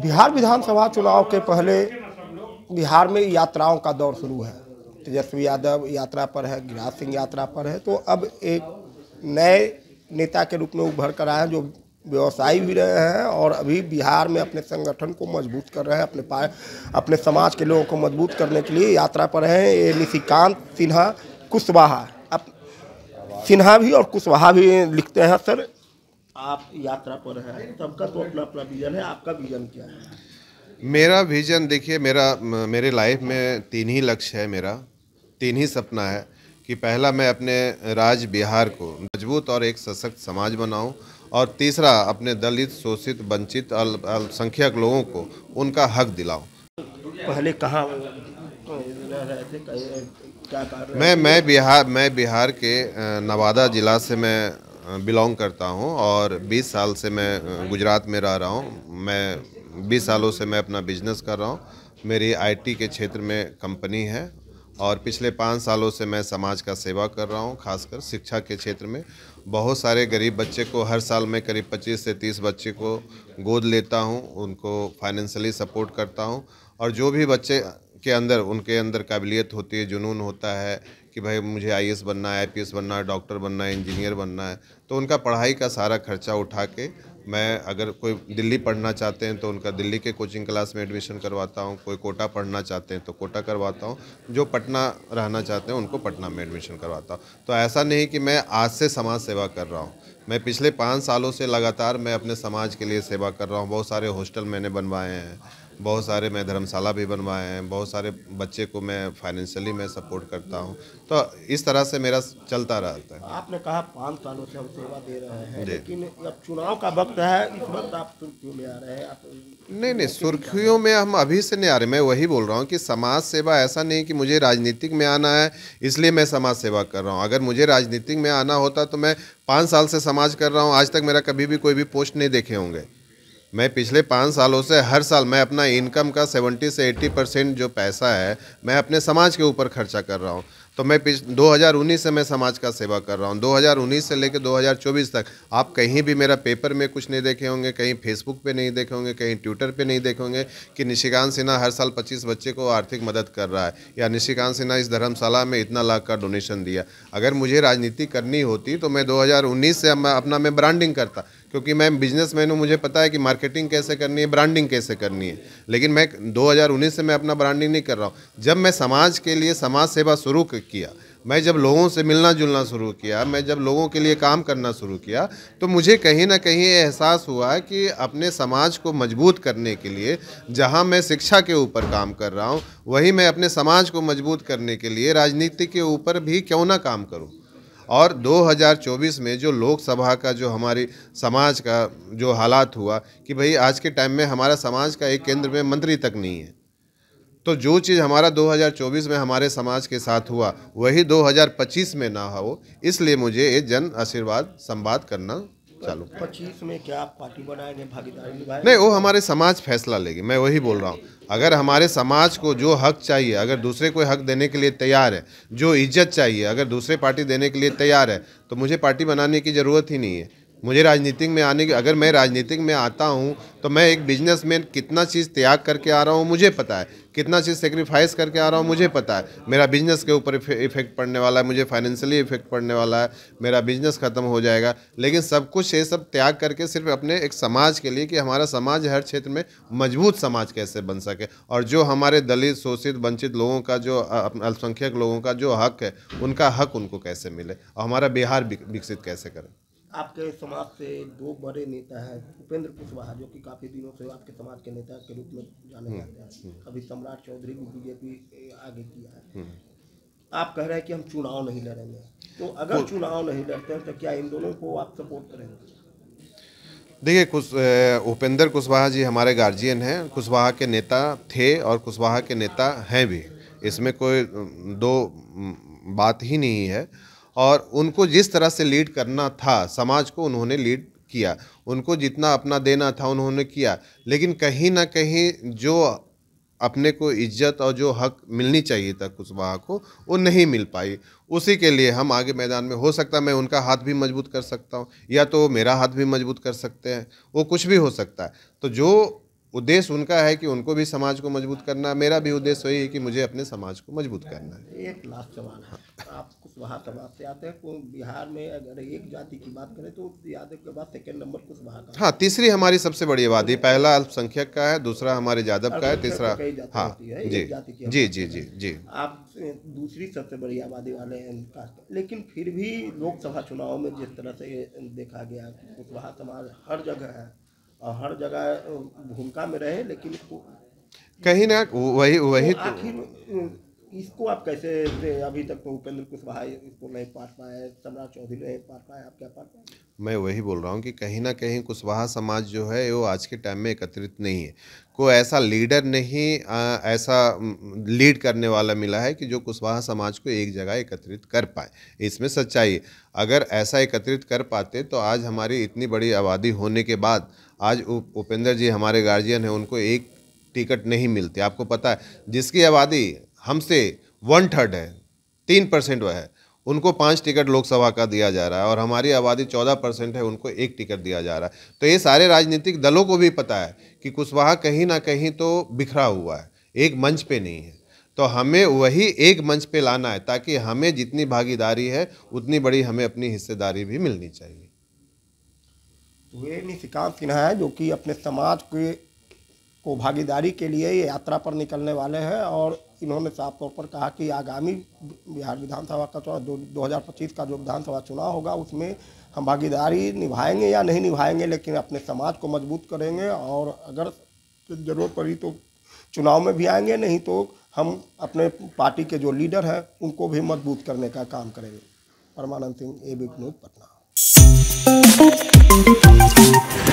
बिहार विधानसभा चुनाव के पहले बिहार में यात्राओं का दौर शुरू है तेजस्वी यादव यात्रा पर है गिरिराज सिंह यात्रा पर है तो अब एक नए नेता के रूप में उभर कर आए हैं जो व्यवसायी भी रहे हैं और अभी बिहार में अपने संगठन को मजबूत कर रहे हैं अपने पा अपने समाज के लोगों को मजबूत करने के लिए यात्रा पर हैं ये निशिकांत सिन्हा कुशवाहा अब सिन्हा भी और कुशवाहा भी लिखते हैं सर आप यात्रा पर है तो सबका तो अपना अपना विजन है आपका विजन क्या है मेरा विजन देखिए मेरा मेरे लाइफ में तीन ही लक्ष्य है मेरा तीन ही सपना है कि पहला मैं अपने राज्य बिहार को मजबूत और एक सशक्त समाज बनाऊं और तीसरा अपने दलित शोषित वंचित अल्पसंख्यक लोगों को उनका हक दिलाऊं पहले कहाँ मैं मैं बिहार मैं बिहार के नवादा ज़िला से मैं बिलोंग करता हूँ और 20 साल से मैं गुजरात में रह रहा हूँ मैं 20 सालों से मैं अपना बिजनेस कर रहा हूँ मेरी आईटी के क्षेत्र में कंपनी है और पिछले पाँच सालों से मैं समाज का सेवा कर रहा हूँ खासकर शिक्षा के क्षेत्र में बहुत सारे गरीब बच्चे को हर साल में करीब 25 से 30 बच्चे को गोद लेता हूँ उनको फाइनेंशली सपोर्ट करता हूँ और जो भी बच्चे के अंदर उनके अंदर काबिलियत होती है जुनून होता है कि भाई मुझे आई बनना है आई बनना है डॉक्टर बनना है इंजीनियर बनना है तो उनका पढ़ाई का सारा खर्चा उठा के मैं अगर कोई दिल्ली पढ़ना चाहते हैं तो उनका दिल्ली के कोचिंग क्लास में एडमिशन करवाता हूँ कोई कोटा पढ़ना चाहते हैं तो कोटा करवाता हूँ जो पटना रहना चाहते हैं उनको पटना में एडमिशन करवाता हूँ तो ऐसा नहीं कि मैं आज से समाज सेवा कर रहा हूँ मैं पिछले पाँच सालों से लगातार मैं अपने समाज के लिए सेवा कर रहा हूँ बहुत सारे हॉस्टल मैंने बनवाए हैं बहुत सारे मैं धर्मशाला भी बनवाए हैं बहुत सारे बच्चे को मैं फाइनेंशियली मैं सपोर्ट करता हूँ तो इस तरह से मेरा चलता रहता है आपने कहा पाँच सालों से हम सेवा दे रहे हैं लेकिन अब चुनाव का वक्त है इस वक्त आप सुर्खियों में आ रहे हैं आप नहीं नहीं सुर्खियों में हम अभी से नहीं आ रहे मैं वही बोल रहा हूँ कि समाज सेवा ऐसा नहीं कि मुझे राजनीतिक में आना है इसलिए मैं समाज सेवा कर रहा हूँ अगर मुझे राजनीतिक में आना होता तो मैं पाँच साल से समाज कर रहा हूँ आज तक मेरा कभी भी कोई भी पोस्ट नहीं देखे होंगे मैं पिछले पाँच सालों से हर साल मैं अपना इनकम का सेवेंटी से एट्टी परसेंट जो पैसा है मैं अपने समाज के ऊपर खर्चा कर रहा हूँ तो मैं पिछ उन्नीस से मैं समाज का सेवा कर रहा हूँ 2019 से लेकर 2024 तक आप कहीं भी मेरा पेपर में कुछ नहीं देखे होंगे कहीं फेसबुक पे नहीं देखे होंगे कहीं ट्विटर पे नहीं देखे होंगे कि निशिकांत सिन्हा हर साल 25 बच्चे को आर्थिक मदद कर रहा है या निशिकांत सिन्हा इस धर्मशाला में इतना लाख का डोनेशन दिया अगर मुझे राजनीति करनी होती तो मैं दो से अपना मैं ब्रांडिंग करता क्योंकि मैं बिजनेस मैन हूँ मुझे पता है कि मार्केटिंग कैसे करनी है ब्रांडिंग कैसे करनी है लेकिन मैं 2019 से मैं अपना ब्रांडिंग नहीं कर रहा हूँ जब मैं समाज के लिए समाज सेवा शुरू किया मैं जब लोगों से मिलना जुलना शुरू किया मैं जब लोगों के लिए काम करना शुरू किया तो मुझे कहीं ना कहीं एहसास हुआ कि अपने समाज को मजबूत करने के लिए जहां मैं शिक्षा के ऊपर काम कर रहा हूं वहीं मैं अपने समाज को मजबूत करने के लिए राजनीति के ऊपर भी क्यों ना काम करूं और 2024 में जो लोकसभा का जो हमारी समाज का जो हालात हुआ कि भाई आज के टाइम में हमारा समाज का एक केंद्र में मंत्री तक नहीं है तो जो चीज़ हमारा 2024 में हमारे समाज के साथ हुआ वही 2025 में ना हो इसलिए मुझे ये जन आशीर्वाद संवाद करना चालू पच्चीस में क्या पार्टी बनाएंगे भागीदारी नहीं वो हमारे समाज फैसला लेगी मैं वही बोल रहा हूँ अगर हमारे समाज को जो हक चाहिए अगर दूसरे कोई हक देने के लिए तैयार है जो इज्जत चाहिए अगर दूसरे पार्टी देने के लिए तैयार है तो मुझे पार्टी बनाने की ज़रूरत ही नहीं है मुझे राजनीतिक में आने की अगर मैं राजनीतिक में आता हूँ तो मैं एक बिजनेस कितना चीज़ त्याग करके आ रहा हूँ मुझे पता है कितना चीज़ सेक्रीफाइस करके आ रहा हूँ मुझे पता है मेरा बिजनेस के ऊपर इफेक्ट पड़ने वाला है मुझे फाइनेंशियली इफेक्ट पड़ने वाला है मेरा बिजनेस ख़त्म हो जाएगा लेकिन सब कुछ ये सब त्याग करके सिर्फ अपने एक समाज के लिए कि हमारा समाज हर क्षेत्र में मजबूत समाज कैसे बन सके और जो हमारे दलित शोषित वंचित लोगों का जो अल्पसंख्यक लोगों का जो हक है उनका हक उनको कैसे मिले और हमारा बिहार विकसित कैसे करें आपके समाज से दो बड़े नेता हैं उपेंद्र कुशवाहा जो कि काफ़ी दिनों से आपके समाज के नेता के रूप में जाने हम्म, जाते हैं अभी सम्राट चौधरी भी बीजेपी आगे किया है हम्म। आप कह रहे हैं कि हम चुनाव नहीं लड़ेंगे तो अगर तो- चुनाव नहीं लड़ते हैं तो क्या इन दोनों को आप सपोर्ट करेंगे देखिए कुछ उपेंद्र कुशवाहा जी हमारे गार्जियन हैं कुशवाहा के नेता थे और कुशवाहा के नेता हैं भी इसमें कोई दो बात ही नहीं है और उनको जिस तरह से लीड करना था समाज को उन्होंने लीड किया उनको जितना अपना देना था उन्होंने किया लेकिन कहीं ना कहीं जो अपने को इज्जत और जो हक मिलनी चाहिए था कुशवाहा को वो नहीं मिल पाई उसी के लिए हम आगे मैदान में हो सकता है मैं उनका हाथ भी मजबूत कर सकता हूँ या तो मेरा हाथ भी मजबूत कर सकते हैं वो कुछ भी हो सकता है तो जो उद्देश्य उनका है कि उनको भी समाज को मजबूत करना मेरा भी उद्देश्य वही है कि मुझे अपने समाज को मजबूत करना है एक लास्ट सवाल है आप कुछ वहाँ समाज से आते हैं बिहार में अगर एक जाति की बात करें तो यादव के बाद नंबर कुछ वहाँ का हाँ तीसरी हमारी सबसे बड़ी आबादी पहला अल्पसंख्यक का है दूसरा हमारे यादव का है तीसरा तो हाँ जी जी जी जी जी आप दूसरी सबसे बड़ी आबादी वाले हैं लेकिन फिर भी लोकसभा चुनाव में जिस तरह से देखा गया कुशवाहा समाज हर जगह है हर जगह भूमिका में रहे लेकिन कहीं ना वही वही तो, तो इसको आप कैसे अभी तक तो उपेंद्र कुशवाहा इसको नहीं पार पाए सम्राट चौधरी नहीं पार पाए आप क्या पार पाए मैं वही बोल रहा हूँ कि कहीं ना कहीं कुशवाहा समाज जो है वो आज के टाइम में एकत्रित नहीं है कोई ऐसा लीडर नहीं आ, ऐसा लीड करने वाला मिला है कि जो कुशवाहा समाज को एक जगह एकत्रित कर पाए इसमें सच्चाई अगर ऐसा एकत्रित कर पाते तो आज हमारी इतनी बड़ी आबादी होने के बाद आज उपेंद्र जी हमारे गार्जियन हैं उनको एक टिकट नहीं मिलती आपको पता है जिसकी आबादी हमसे वन थर्ड है तीन परसेंट वह है उनको पाँच टिकट लोकसभा का दिया जा रहा है और हमारी आबादी चौदह परसेंट है उनको एक टिकट दिया जा रहा है तो ये सारे राजनीतिक दलों को भी पता है कि कुशवाहा कहीं ना कहीं तो बिखरा हुआ है एक मंच पे नहीं है तो हमें वही एक मंच पे लाना है ताकि हमें जितनी भागीदारी है उतनी बड़ी हमें अपनी हिस्सेदारी भी मिलनी चाहिए वे तो निशिकांत सिन्हा है जो कि अपने समाज के को भागीदारी के लिए यात्रा पर निकलने वाले हैं और इन्होंने साफ तौर पर कहा कि आगामी बिहार विधानसभा का चुनाव दो हज़ार पच्चीस का जो विधानसभा चुनाव होगा उसमें हम भागीदारी निभाएंगे या नहीं निभाएंगे लेकिन अपने समाज को मजबूत करेंगे और अगर जरूरत पड़ी तो चुनाव में भी आएंगे नहीं तो हम अपने पार्टी के जो लीडर हैं उनको भी मजबूत करने का काम करेंगे Parmanand Singh A B news Patna